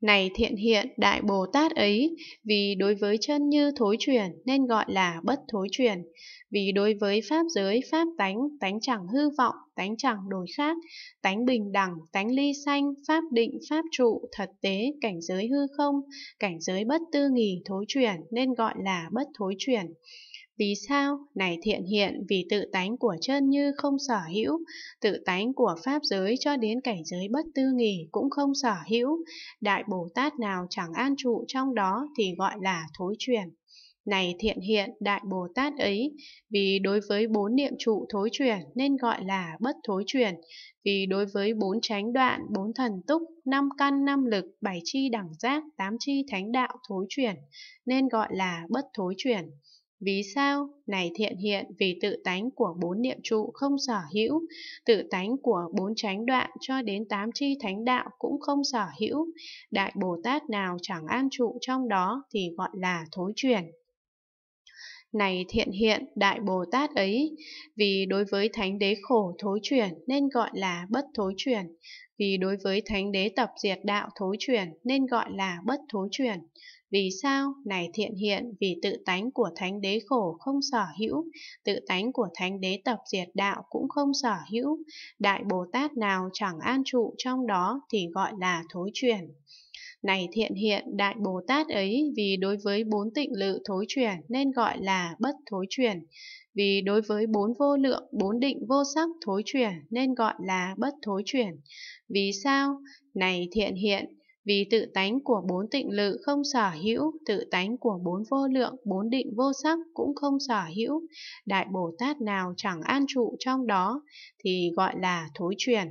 Này thiện hiện Đại Bồ Tát ấy, vì đối với chân như thối chuyển nên gọi là bất thối chuyển, vì đối với pháp giới pháp tánh, tánh chẳng hư vọng, tánh chẳng đổi khác, tánh bình đẳng, tánh ly sanh, pháp định, pháp trụ, thật tế, cảnh giới hư không, cảnh giới bất tư nghỉ thối chuyển nên gọi là bất thối chuyển. Lý sao? Này thiện hiện vì tự tánh của chân như không sở hữu, tự tánh của pháp giới cho đến cảnh giới bất tư nghỉ cũng không sở hữu. Đại Bồ Tát nào chẳng an trụ trong đó thì gọi là thối chuyển. Này thiện hiện Đại Bồ Tát ấy, vì đối với bốn niệm trụ thối chuyển nên gọi là bất thối chuyển, vì đối với bốn tránh đoạn, bốn thần túc, năm căn, năm lực, bảy chi đẳng giác, tám chi thánh đạo thối chuyển nên gọi là bất thối chuyển. Ví sao? Này thiện hiện vì tự tánh của bốn niệm trụ không sở hữu, tự tánh của bốn chánh đoạn cho đến tám chi thánh đạo cũng không sở hữu. Đại Bồ Tát nào chẳng an trụ trong đó thì gọi là thối chuyển này thiện hiện đại bồ tát ấy vì đối với thánh đế khổ thối chuyển nên gọi là bất thối chuyển vì đối với thánh đế tập diệt đạo thối chuyển nên gọi là bất thối chuyển vì sao này thiện hiện vì tự tánh của thánh đế khổ không sở hữu tự tánh của thánh đế tập diệt đạo cũng không sở hữu đại bồ tát nào chẳng an trụ trong đó thì gọi là thối chuyển này thiện hiện đại Bồ Tát ấy vì đối với bốn tịnh lự thối chuyển nên gọi là bất thối chuyển, vì đối với bốn vô lượng, bốn định vô sắc thối chuyển nên gọi là bất thối chuyển. Vì sao? Này thiện hiện, vì tự tánh của bốn tịnh lự không sở hữu, tự tánh của bốn vô lượng, bốn định vô sắc cũng không sở hữu, Đại Bồ Tát nào chẳng an trụ trong đó, thì gọi là thối chuyển.